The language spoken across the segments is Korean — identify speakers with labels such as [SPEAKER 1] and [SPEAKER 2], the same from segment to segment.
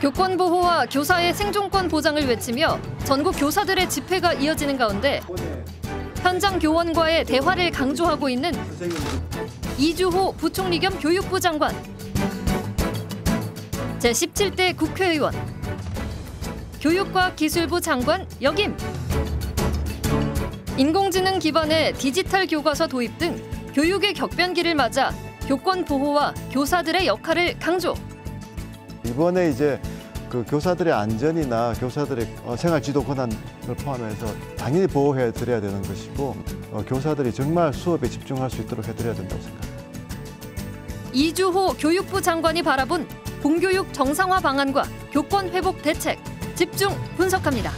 [SPEAKER 1] 교권 보호와 교사의 생존권 보장을 외치며 전국 교사들의 집회가 이어지는 가운데 현장 교원과의 대화를 강조하고 있는 이주호 부총리 겸 교육부 장관 제17대 국회의원 교육과 기술부 장관 역임 인공지능 기반의 디지털 교과서 도입 등 교육의 격변기를 맞아 교권 보호와 교사들의 역할을 강조
[SPEAKER 2] 이번에 이제 그 교사들의 안전이나 교사들의 어, 생활 지도 권한을 포함해서 당연히 보호해 드려야 되는 것이고 어, 교사들이 정말 수업에 집중할 수 있도록 해드려야 된다고 생각합니다.
[SPEAKER 1] 이주호 교육부 장관이 바라본 공교육 정상화 방안과 교권 회복 대책 집중 분석합니다.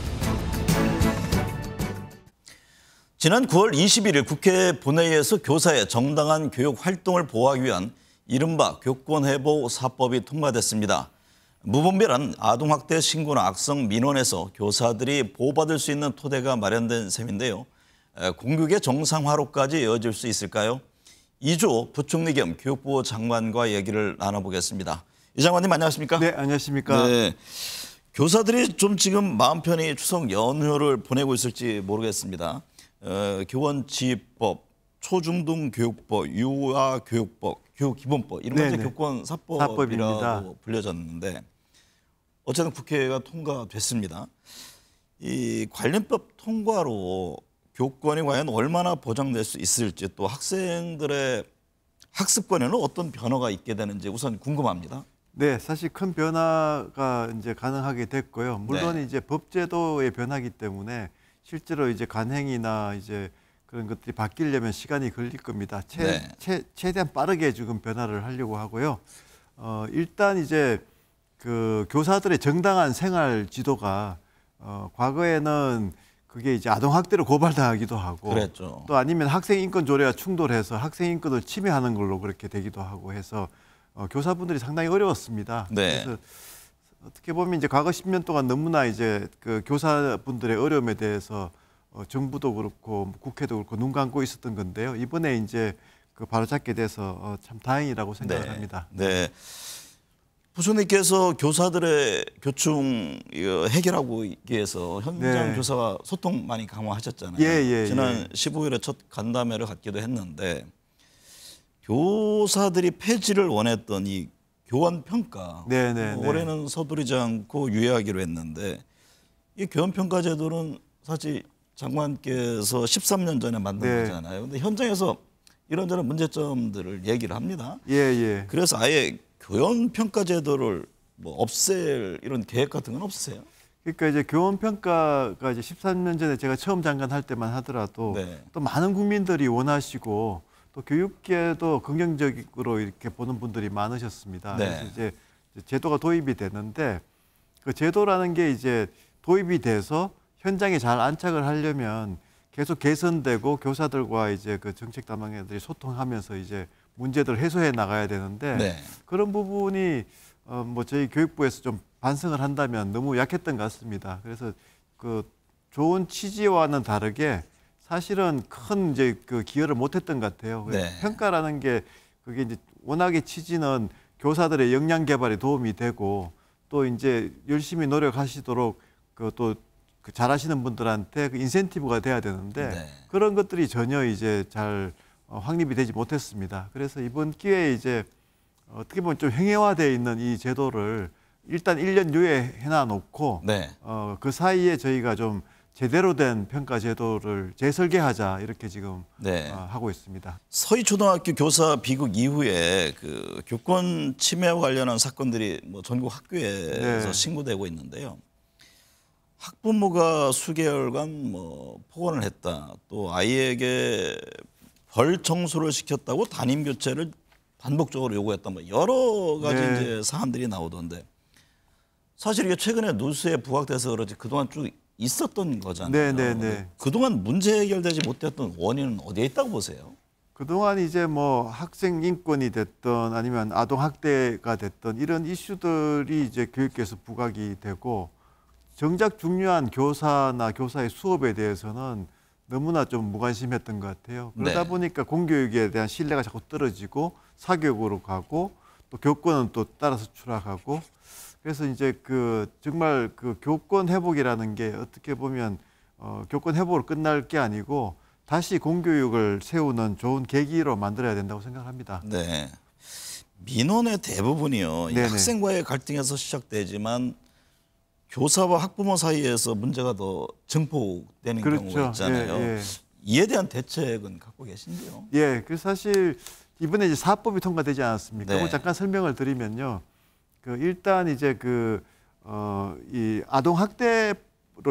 [SPEAKER 1] 지난 9월 21일 국회 본회의에서 교사의 정당한 교육 활동을 보호하기 위한 이른바 교권회복 사법이 통과됐습니다. 무분별한 아동학대 신고나 악성 민원에서 교사들이 보호받을 수 있는 토대가 마련된 셈인데요. 공교계 정상화로까지 이어질 수 있을까요? 이조 부총리 겸 교육부 장관과 얘기를 나눠보겠습니다. 이 장관님 안녕하십니까? 네, 안녕하십니까? 네. 교사들이 좀 지금 마음 편히 추석 연휴를 보내고 있을지 모르겠습니다. 어, 교원 지휘법, 초중등 교육법, 유아 교육법 교기본법 이런 것이 교권 사법이라고 입니다 불려졌는데 어쨌든 국회가 통과됐습니다. 이 관련법 통과로 교권이 과연 얼마나 보장될 수 있을지 또 학생들의 학습권에는 어떤 변화가 있게 되는지 우선 궁금합니다.
[SPEAKER 2] 네, 사실 큰 변화가 이제 가능하게 됐고요. 물론 네. 이제 법제도의 변화기 때문에 실제로 이제 간행이나 이제 그런 것들이 바뀌려면 시간이 걸릴 겁니다. 최, 네. 최, 최대한 빠르게 지금 변화를 하려고 하고요. 어, 일단 이제 그 교사들의 정당한 생활 지도가 어, 과거에는 그게 이제 아동 학대로 고발당하기도 하고 그랬죠. 또 아니면 학생 인권 조례와 충돌해서 학생 인권을 침해하는 걸로 그렇게 되기도 하고 해서 어, 교사분들이 상당히 어려웠습니다. 네. 그래서 어떻게 보면 이제 과거 10년 동안 너무나 이제 그 교사분들의 어려움에 대해서 어, 정부도 그렇고 뭐 국회도 그렇고 눈 감고 있었던 건데요. 이번에 이제 그 바로잡게 돼서 어, 참 다행이라고 생각합니다. 네. 네. 부총리께서
[SPEAKER 1] 교사들의 교충 해결하고 위해서 현장 네. 교사와 소통 많이 강화하셨잖아요. 예, 예, 예. 지난 예. 15일에 첫 간담회를 갖기도 했는데 교사들이 폐지를 원했던 이 교원 평가 네, 네, 네, 올해는 서두르지 않고 유예하기로 했는데 이 교원 평가 제도는 사실 장관께서 13년 전에 만든 네. 거잖아요. 근데 현장에서 이런저런 문제점들을 얘기를 합니다. 예, 예. 그래서 아예 교원 평가 제도를
[SPEAKER 2] 뭐 없앨 이런 계획 같은 건 없으세요? 그러니까 이제 교원 평가가 이제 13년 전에 제가 처음 장관 할 때만 하더라도 네. 또 많은 국민들이 원하시고 또 교육계도 긍정적으로 이렇게 보는 분들이 많으셨습니다. 네. 그래서 이제 제도가 도입이 되는데 그 제도라는 게 이제 도입이 돼서 현장에 잘 안착을 하려면 계속 개선되고 교사들과 이제 그 정책 담당자들이 소통하면서 이제 문제들 을 해소해 나가야 되는데 네. 그런 부분이 어, 뭐 저희 교육부에서 좀 반성을 한다면 너무 약했던 것 같습니다. 그래서 그 좋은 취지와는 다르게 사실은 큰 이제 그 기여를 못했던 것 같아요. 그 네. 평가라는 게 그게 이제 워낙에 취지는 교사들의 역량 개발에 도움이 되고 또 이제 열심히 노력하시도록 그또 그 잘하시는 분들한테 그 인센티브가 돼야 되는데 네. 그런 것들이 전혀 이제 잘 어, 확립이 되지 못했습니다. 그래서 이번 기회에 이제 어떻게 보면 좀행해화되어 있는 이 제도를 일단 1년 유예해놔 놓고 네. 어, 그 사이에 저희가 좀 제대로 된 평가 제도를 재설계하자 이렇게 지금 네. 어, 하고 있습니다. 서희 초등학교
[SPEAKER 1] 교사 비극 이후에 그 교권 침해와 관련한 사건들이 뭐 전국 학교에서 네. 신고되고 있는데요. 학부모가 수개월간 뭐 폭언을 했다. 또 아이에게 벌 청소를 시켰다고 담임 교체를 반복적으로 요구했다. 뭐 여러 가지 네. 이제 사안들이 나오던데 사실 이게 최근에 뉴스에 부각돼서 그러지 그동안 쭉 있었던 거잖아요. 네, 네,
[SPEAKER 2] 네. 그동안 문제 해결되지 못했던 원인은 어디에 있다고 보세요? 그동안 이제 뭐 학생 인권이 됐던 아니면 아동 학대가 됐던 이런 이슈들이 이제 교육계에서 부각이 되고 정작 중요한 교사나 교사의 수업에 대해서는 너무나 좀 무관심했던 것 같아요. 네. 그러다 네. 보니까 공교육에 대한 신뢰가 자꾸 떨어지고 사교육으로 가고 또 교권은 또 따라서 추락하고 그래서 이제 그 정말 그 교권 회복이라는 게 어떻게 보면 어, 교권 회복으로 끝날 게 아니고 다시 공교육을 세우는 좋은 계기로 만들어야 된다고 생각합니다. 네. 민원의 대부분이요. 학생과의
[SPEAKER 1] 갈등에서 시작되지만 교사와 학부모 사이에서 문제가 더 증폭되는 그렇죠. 경우가 있잖아요. 예, 예. 이에 대한 대책은 갖고 계신데요.
[SPEAKER 2] 예, 그 사실 이번에 이제 사법이 통과되지 않았습니까? 네. 잠깐 설명을 드리면요. 그 일단 이제 그 어 이 아동 학대로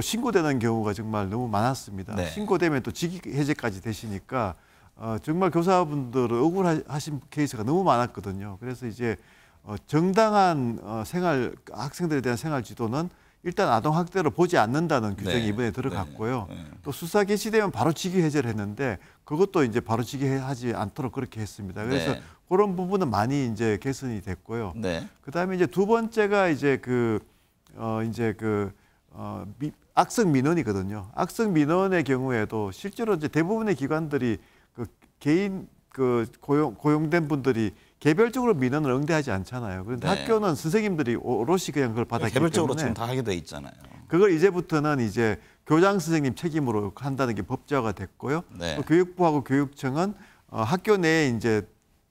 [SPEAKER 2] 신고되는 경우가 정말 너무 많았습니다. 네. 신고되면 또 직위 해제까지 되시니까 어 정말 교사분들을 억울하신 케이스가 너무 많았거든요. 그래서 이제 어 정당한 어 생활 그 학생들에 대한 생활 지도는 일단 아동 학대로 보지 않는다는 규정이 네, 이번에 네. 들어갔고요. 네, 또 수사 개시되면 바로 직위 해제를 했는데 그것도 이제 바로 직위하지 않도록 그렇게 했습니다. 그래서 네. 그런 부분은 많이 이제 개선이 됐고요. 네. 그다음에 이제 두 번째가 이제 그어 이제 그어 미, 악성 민원이거든요. 악성 민원의 경우에도 실제로 이제 대부분의 기관들이 그 개인 그 고용 고용된 분들이 개별적으로 민원을 응대하지 않잖아요. 그런데 네. 학교는 선생님들이 오롯이 그냥 그걸 받았기 네, 개별적으로 때문에 개별적으로 지금 다 하게 돼 있잖아요. 그걸 이제부터는 이제 교장 선생님 책임으로 한다는 게 법제화가 됐고요. 네. 교육부하고 교육청은 어, 학교 내에 이제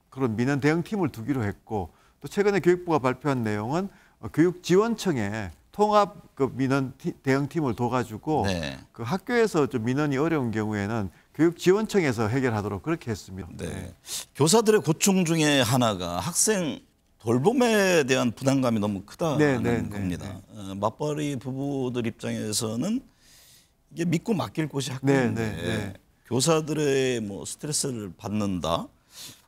[SPEAKER 2] 그런 민원 대응팀을 두기로 했고 또 최근에 교육부가 발표한 내용은 어, 교육지원청에 통합 그 민원 대응팀을 둬가지고 네. 그 학교에서 좀 민원이 어려운 경우에는 교육지원청에서 해결하도록 그렇게 했습니다. 네.
[SPEAKER 1] 교사들의 고충 중에 하나가 학생 돌봄에 대한 부담감이 너무 크다는 네, 네, 네 겁니다. 네, 어, 맞벌이 부부들 입장에서는 이게 믿고 맡길 곳이 네, 학교인데 네, 교사들의 뭐 스트레스를 받는다.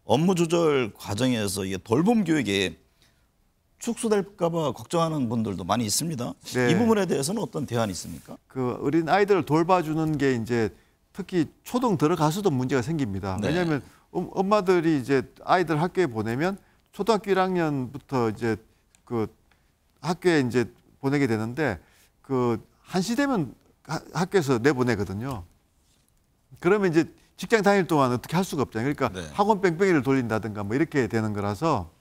[SPEAKER 1] 업무 조절 과정에서 이게 돌봄 교육에 축소될까봐 걱정하는 분들도 많이 있습니다. 이 부분에 대해서는 어떤
[SPEAKER 2] 대안이 있습니까? 그 어린 아이들을 돌봐주는 게 이제 특히 초등 들어가서도 문제가 생깁니다. 네. 왜냐하면 엄마들이 이제 아이들 학교에 보내면 초등학교 1학년부터 이제 그 학교에 이제 보내게 되는데 그 한 시 되면 학교에서 내보내거든요. 그러면 이제 직장 다닐 동안 어떻게 할 수가 없잖아요. 그러니까 네. 학원 뺑뺑이를 돌린다든가 뭐 이렇게 되는 거라서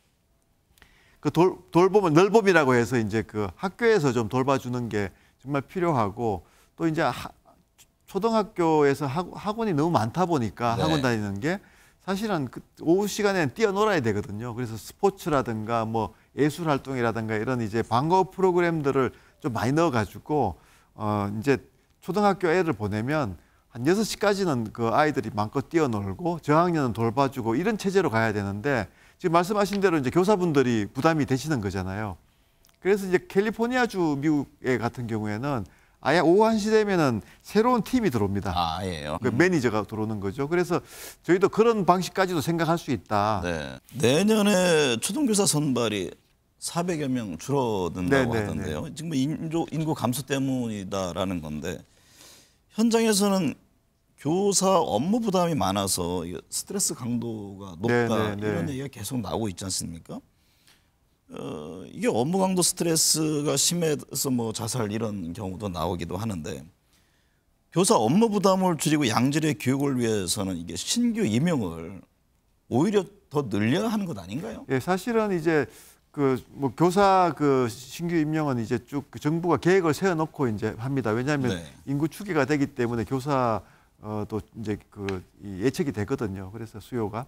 [SPEAKER 2] 그 돌, 돌봄은 넓봄이라고 해서 이제 그 학교에서 좀 돌봐주는 게 정말 필요하고 또 이제 하, 초등학교에서 학원이 너무 많다 보니까 네. 학원 다니는 게 사실은 그 오후 시간에는 뛰어놀아야 되거든요. 그래서 스포츠라든가 뭐 예술 활동이라든가 이런 이제 방어 프로그램들을 좀 많이 넣어가지고 어 이제 초등학교 애를 보내면 한 여섯 시까지는그 아이들이 마음껏 뛰어놀고 저학년은 돌봐주고 이런 체제로 가야 되는데 지금 말씀하신 대로 이제 교사분들이 부담이 되시는 거잖아요. 그래서 이제 캘리포니아주 미국의 같은 경우에는 아예 오한시 되면은 새로운 팀이 들어옵니다. 아, 예. 그 음. 매니저가 들어오는 거죠. 그래서 저희도 그런 방식까지도 생각할 수 있다. 네. 내년에 초등교사 선발이 400여 명 줄어든다고
[SPEAKER 1] 네, 네 하던데요. 네. 지금 인조, 인구 감소 때문이다라는 건데 현장에서는 교사 업무 부담이 많아서 스트레스 강도가 높다 네네네. 네, 이런 얘기가 계속 나오고 있지 않습니까? 어, 이게 업무 강도 스트레스가 심해서 뭐 자살 이런 경우도 나오기도 하는데 교사 업무 부담을 줄이고 양질의 교육을 위해서는 이게 신규 임용을 오히려
[SPEAKER 2] 더 늘려야 하는 것 아닌가요? 예, 사실은 이제 그 뭐 교사 그 신규 임용은 이제 쭉 그 정부가 계획을 세워놓고 이제 합니다. 왜냐하면 네. 인구 추계가 되기 때문에 교사 어또 이제 그 예측이 되거든요. 그래서 수요가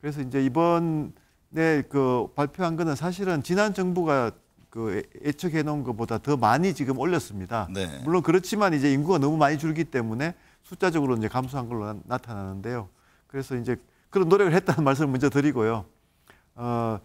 [SPEAKER 2] 그래서 이제 이번 네, 그 발표한 거는 사실은 지난 정부가 그 예측해 놓은 것보다 더 많이 지금 올렸습니다. 네. 물론 그렇지만 이제 인구가 너무 많이 줄기 때문에 숫자적으로 이제 감소한 걸로 나, 타나는데요 그래서 이제 그런 노력을 했다는 말씀을 먼저 드리고요. 어,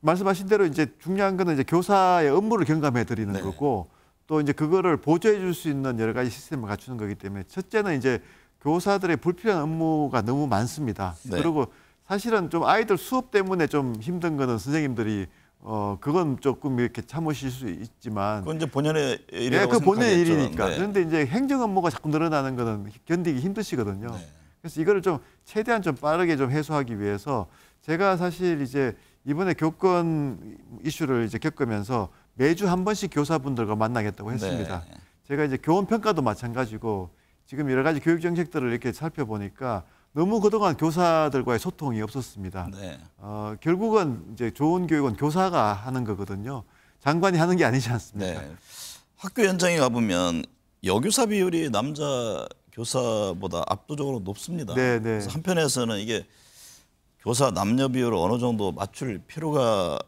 [SPEAKER 2] 말씀하신 대로 이제 중요한 거는 이제 교사의 업무를 경감해 드리는 네. 거고 또 이제 그거를 보조해 줄 수 있는 여러 가지 시스템을 갖추는 거기 때문에 첫째는 이제 교사들의 불필요한 업무가 너무 많습니다. 네. 그리고 사실은 좀 아이들 수업 때문에 좀 힘든 거는 선생님들이 어 그건 조금 이렇게 참으실 수 있지만 그건 이제 본연의 예, 일이라고 예, 그 본연의 일이니까 네. 그런데 이제 행정 업무가 자꾸 늘어나는 거는 견디기 힘드시거든요. 네. 그래서 이거를 좀 최대한 좀 빠르게 좀 해소하기 위해서 제가 사실 이제 이번에 교권 이슈를 이제 겪으면서 매주 한 번씩 교사분들과 만나겠다고 네. 했습니다. 네. 제가 이제 교원 평가도 마찬가지고 지금 여러 가지 교육 정책들을 이렇게 살펴보니까 너무 그동안 교사들과의 소통이 없었습니다. 네. 어, 결국은 이제 좋은 교육은 교사가 하는 거거든요. 장관이 하는 게 아니지 않습니까? 네. 학교 현장에 가보면 여교사 비율이 남자
[SPEAKER 1] 교사보다 압도적으로 높습니다. 네, 네. 그래서 한편에서는 이게 교사 남녀 비율을 어느 정도 맞출 필요가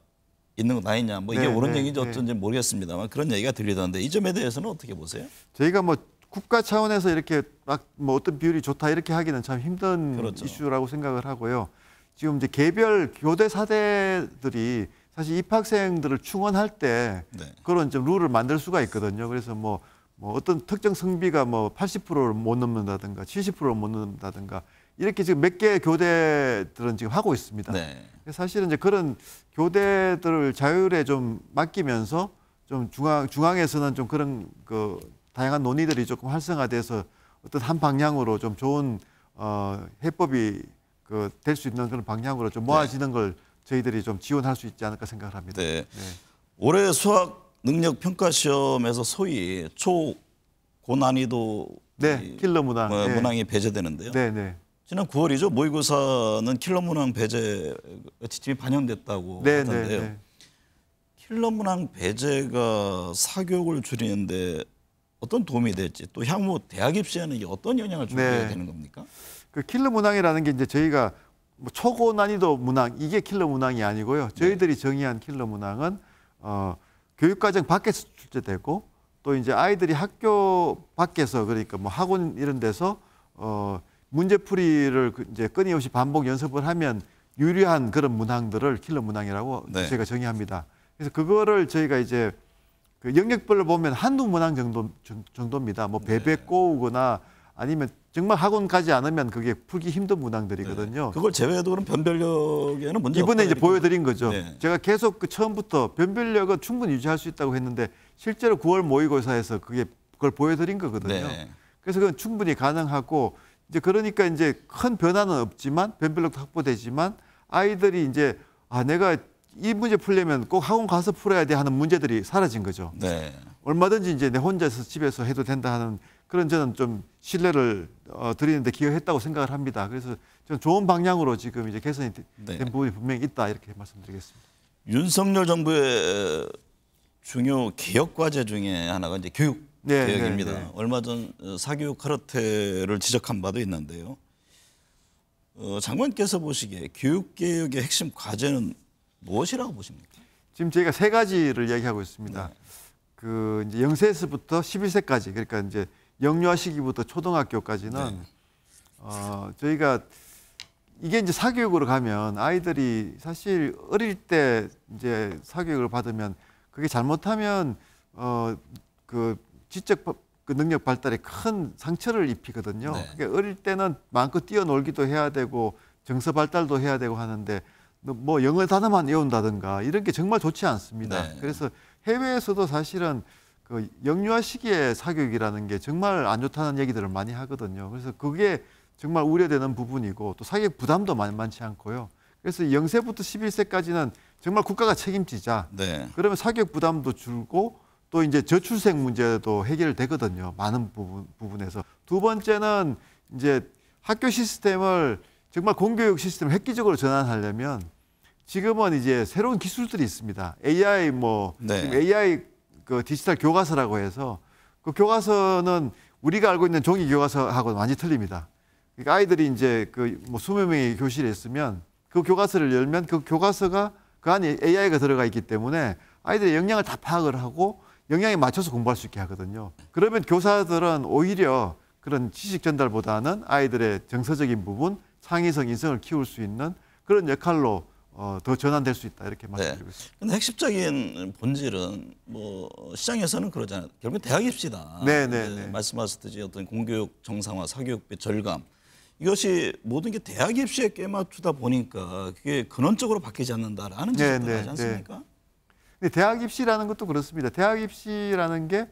[SPEAKER 1] 있는 건 아니냐 뭐 이게 네, 옳은 네, 얘기인지 네. 어쩐지 모르겠습니다만 그런 얘기가 들리던데 이 점에 대해서는 어떻게 보세요?
[SPEAKER 2] 저희가 뭐 국가 차원에서 이렇게 막 뭐 어떤 비율이 좋다 이렇게 하기는 참 힘든 그렇죠. 이슈라고 생각을 하고요. 지금 이제 개별 교대 사대들이 사실 입학생들을 충원할 때 네. 그런 좀 룰을 만들 수가 있거든요. 그래서 뭐, 뭐 어떤 특정 성비가 뭐 80%를 못 넘는다든가 70%를 못 넘는다든가 이렇게 지금 몇 개 교대들은 지금 하고 있습니다. 네. 사실은 이제 그런 교대들을 자율에 좀 맡기면서 좀 중앙 중앙에서는 좀 그런 그 다양한 논의들이 조금 활성화돼서 어떤 한 방향으로 좀 좋은 어, 해법이 그 될 수 있는 그런 방향으로 좀 네. 모아지는 네. 걸 저희들이 좀 지원할 수 있지 않을까 생각을 합니다. 네. 네. 올해 수학
[SPEAKER 1] 능력 평가 시험에서 소위 초 고난이도 네, 킬러 문항 어, 네. 문항이 배제되는데요. 네, 네. 지난 9월이죠 모의고사는 킬러 문항 배제 지침이 반영됐다고 네, 네 하던데요. 킬러 문항 배제가 사교육을 줄이는데 어떤 도움이 될지 또 향후 대학 입시에는
[SPEAKER 2] 이게 어떤 영향을
[SPEAKER 1] 주게 네. 되는 겁니까?
[SPEAKER 2] 그 킬러 문항이라는 게 이제 저희가 뭐 초고 난이도 문항 이게 킬러 문항이 아니고요. 네. 저희들이 네. 정의한 킬러 문항은 어, 교육과정 밖에서 출제되고 또 이제 아이들이 학교 밖에서 그러니까 뭐 학원 이런 데서 어, 문제풀이를 그 이제 끊임없이 반복 연습을 하면 유리한 그런 문항들을 킬러 문항이라고 네. 저희가 정의합니다. 그래서 그거를 저희가 이제 그 영역별로 보면 한두 문항 정도, 정도입니다. 뭐 베베 꼬우거나 네. 아니면 정말 학원 가지 않으면 그게 풀기 힘든 문항들이거든요. 네. 그걸 제외해도 그럼 변별력에는 문제 이번에 이제 보여드린 거죠. 네. 제가 계속 그 처음부터 변별력은 충분히 유지할 수 있다고 했는데 실제로 9월 모의고사에서 그게 그걸 보여드린 거거든요. 네. 그래서 그건 충분히 가능하고 이제 그러니까 이제 큰 변화는 없지만 변별력 확보되지만 아이들이 이제 아 내가 이 문제 풀려면 꼭 학원 가서 풀어야 돼 하는 문제들이 사라진 거죠. 네. 얼마든지 이제 내 혼자서 집에서 해도 된다 하는 그런 저는 좀 신뢰를 어, 드리는데 기여했다고 생각을 합니다. 그래서 좀 좋은 방향으로 지금 이제 개선이 네. 된 부분이 분명히 있다 이렇게 말씀드리겠습니다. 윤석열 정부의 어,
[SPEAKER 1] 중요 개혁 과제 중에 하나가 이제 교육 네, 개혁입니다. 네, 네, 얼마 전 사교육 카르텔을 지적한 바도 있는데요. 어, 장관께서 보시기에 교육
[SPEAKER 2] 개혁의 핵심 과제는 무엇이라고 보십니까? 지금 저희가 세 가지를 이야기하고 있습니다. 네. 그 이제 0세에서부터 11세까지 그러니까 이제 영유아 시기부터 초등학교까지는 네. 어, 저희가 이게 이제 사교육으로 가면 아이들이 사실 어릴 때 이제 사교육을 받으면 그게 잘못하면 어 그 지적 그 능력 발달에 큰 상처를 입히거든요. 네. 그게 어릴 때는 마음껏 뛰어놀기도 해야 되고 정서 발달도 해야 되고 하는데 뭐 영어 단어만 외운다든가 이런 게 정말 좋지 않습니다. 네. 그래서 해외에서도 사실은 그 영유아 시기의 사교육이라는 게 정말 안 좋다는 얘기들을 많이 하거든요. 그래서 그게 정말 우려되는 부분이고 또 사교육 부담도 많지 않고요. 그래서 영세부터 11세까지는 정말 국가가 책임지자. 네. 그러면 사교육 부담도 줄고 또 이제 저출생 문제도 해결되거든요. 많은 부분, 부분에서. 두 번째는 이제 학교 시스템을 정말 공교육 시스템을 획기적으로 전환하려면 지금은 이제 새로운 기술들이 있습니다. AI 뭐 네. AI 그 디지털 교과서라고 해서 그 교과서는 우리가 알고 있는 종이 교과서하고 많이 틀립니다. 그러니까 아이들이 이제 그 뭐수0명의 교실에 있으면 그 교과서를 열면 그 교과서가 그 안에 AI가 들어가 있기 때문에 아이들의 역량을 다 파악을 하고 역량에 맞춰서 공부할 수 있게 하거든요. 그러면 교사들은 오히려 그런 지식 전달보다는 아이들의 정서적인 부분, 창의성, 인성을 키울 수 있는 그런 역할로 어, 더 전환될 수 있다 이렇게 네. 말씀드리고 있습니다. 근데 핵심적인 본질은
[SPEAKER 1] 뭐 시장에서는 그러잖아요. 결국 대학 입시다. 네네. 네. 말씀하셨듯이 어떤 공교육 정상화, 사교육비 절감 이것이 모든 게 대학 입시에 깨맞추다 보니까
[SPEAKER 2] 그게 근원적으로 바뀌지 않는다라는 네, 지적도 하지 않습니까? 네. 근데 대학 입시라는 것도 그렇습니다. 대학 입시라는 게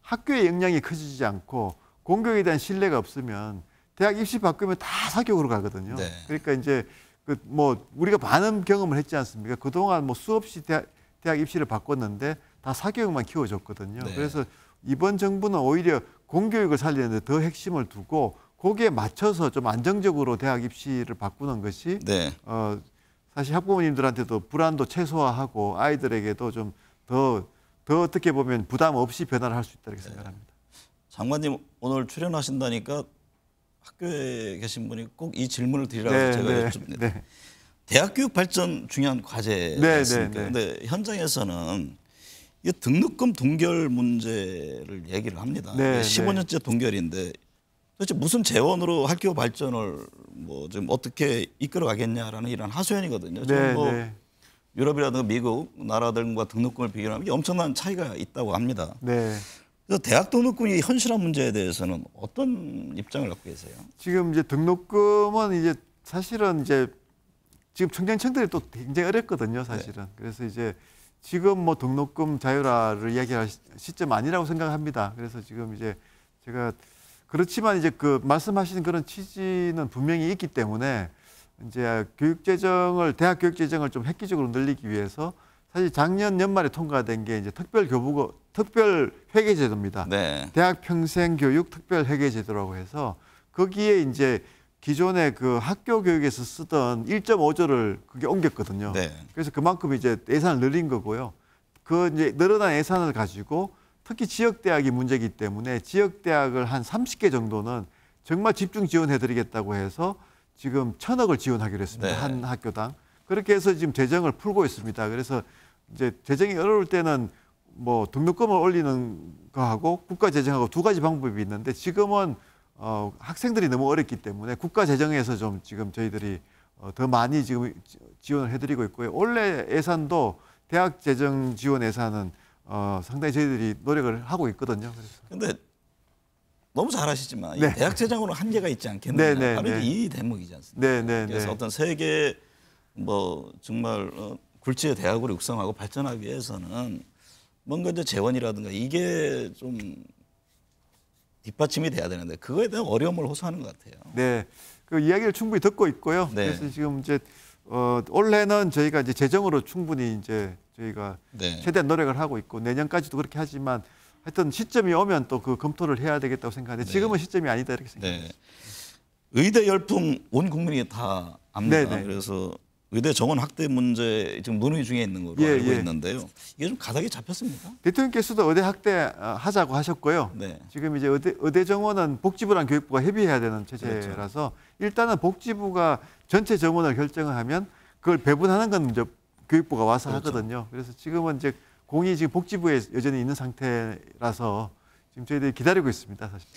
[SPEAKER 2] 학교의 역량이 커지지 않고 공교육에 대한 신뢰가 없으면 대학 입시 바꾸면 다 사교육으로 가거든요. 네. 그러니까 이제 그 뭐 우리가 많은 경험을 했지 않습니까? 그동안 뭐 수없이 대학, 대학 입시를 바꿨는데 다 사교육만 키워줬거든요. 네. 그래서 이번 정부는 오히려 공교육을 살리는데 더 핵심을 두고 거기에 맞춰서 좀 안정적으로 대학 입시를 바꾸는 것이 네. 어, 사실 학부모님들한테도 불안도 최소화하고 아이들에게도 좀 더더 더 어떻게 보면 부담 없이 변화를 할 수 있다 이렇게 네. 생각합니다. 장관님 오늘 출연하신다니까
[SPEAKER 1] 학교에 계신 분이 꼭 이 질문을 드리라고 네, 제가 네, 여쭙니다. 네. 대학 교육 발전 중요한 과제였습니까? 네, 그런데 네, 네. 현장에서는 이 등록금 동결 문제를 얘기를 합니다. 네, 15년째 동결인데 도대체 무슨 재원으로 학교 발전을 뭐 좀 어떻게 이끌어가겠냐라는 이런 하소연이거든요. 지금 뭐 유럽이라든가 미국 나라들과 등록금을 비교하면 엄청난 차이가 있다고 합니다. 그래서 대학 등록금이 현실화 문제에 대해서는 어떤 입장을 갖고 계세요?
[SPEAKER 2] 지금 이제 등록금은 이제 사실은 이제 지금 청년층들이 또 굉장히 어렵거든요, 사실은. 네. 그래서 이제 지금 뭐 등록금 자율화를 이야기할 시점 아니라고 생각합니다. 그래서 지금 이제 제가 그렇지만 이제 그 말씀하시는 그런 취지는 분명히 있기 때문에 이제 교육 재정을 대학 교육 재정을 좀 획기적으로 늘리기 위해서 사실 작년 연말에 통과된 게 이제 특별 교부고 특별 회계 제도입니다. 네. 대학 평생 교육 특별 회계 제도라고 해서 거기에 이제 기존의 그 학교 교육에서 쓰던 1.5조를 그게 옮겼거든요. 네. 그래서 그만큼 이제 예산을 늘린 거고요. 그 이제 늘어난 예산을 가지고 특히 지역 대학이 문제기 때문에 지역 대학을 한 30개 정도는 정말 집중 지원해 드리겠다고 해서 지금 천억을 지원하기로 했습니다. 네. 한 학교당. 그렇게 해서 지금 재정을 풀고 있습니다. 그래서 이제 재정이 어려울 때는 뭐 등록금을 올리는 거하고 국가 재정하고 두 가지 방법이 있는데 지금은 어, 학생들이 너무 어렵기 때문에 국가 재정에서 좀 지금 저희들이 어, 더 많이 지금 지원을 해드리고 있고요. 원래 예산도 대학 재정 지원 예산은 어, 상당히 저희들이 노력을 하고 있거든요.
[SPEAKER 1] 그런데 너무 잘하시지만 네. 대학 재정으로 한계가 있지 않겠느냐. 네, 네, 바로 네. 이 대목이지 않습니까?
[SPEAKER 2] 네, 네, 그래서 네.
[SPEAKER 1] 어떤 세계 뭐 정말 어, 굴지의 대학으로 육성하고 발전하기 위해서는 뭔가 이제 재원이라든가 이게 좀 뒷받침이 돼야 되는데 그거에 대한 어려움을 호소하는 것
[SPEAKER 2] 같아요. 네, 그 이야기를 충분히 듣고 있고요. 네. 그래서 지금 이제 어, 올해는 저희가 이제 재정으로 충분히 이제 저희가 네. 최대한 노력을 하고 있고 내년까지도 그렇게 하지만 하여튼 시점이 오면 또 그 검토를 해야 되겠다고 생각하는데 네. 지금은 시점이 아니다 이렇게 네.
[SPEAKER 1] 생각합니다. 네. 의대 열풍 온 국민이 다 압니다. 네네. 네. 그래서 의대 정원 확대 문제 지금 논의 중에 있는 걸로 예, 알고 예. 있는데요. 이게 좀 가닥이
[SPEAKER 2] 잡혔습니까? 대통령께서도 의대 확대하자고 어, 하셨고요. 네. 지금 이제 의대, 의대 정원은 복지부랑 교육부가 협의해야 되는 체제라서 그렇죠. 일단은 복지부가 전체 정원을 결정을 하면 그걸 배분하는 건 이제 교육부가 와서 그렇죠. 하거든요. 그래서 지금은 이제 공이 지금 복지부에 여전히 있는 상태라서 지금 저희들이 기다리고 있습니다. 사실.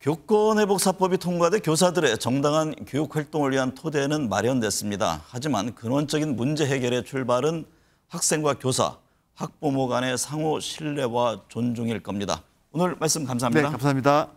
[SPEAKER 1] 교권회복사법이 통과돼 교사들의 정당한 교육 활동을 위한 토대는 마련됐습니다. 하지만 근원적인 문제 해결의 출발은 학생과 교사, 학부모 간의 상호 신뢰와 존중일 겁니다. 오늘 말씀 감사합니다. 네,
[SPEAKER 2] 감사합니다.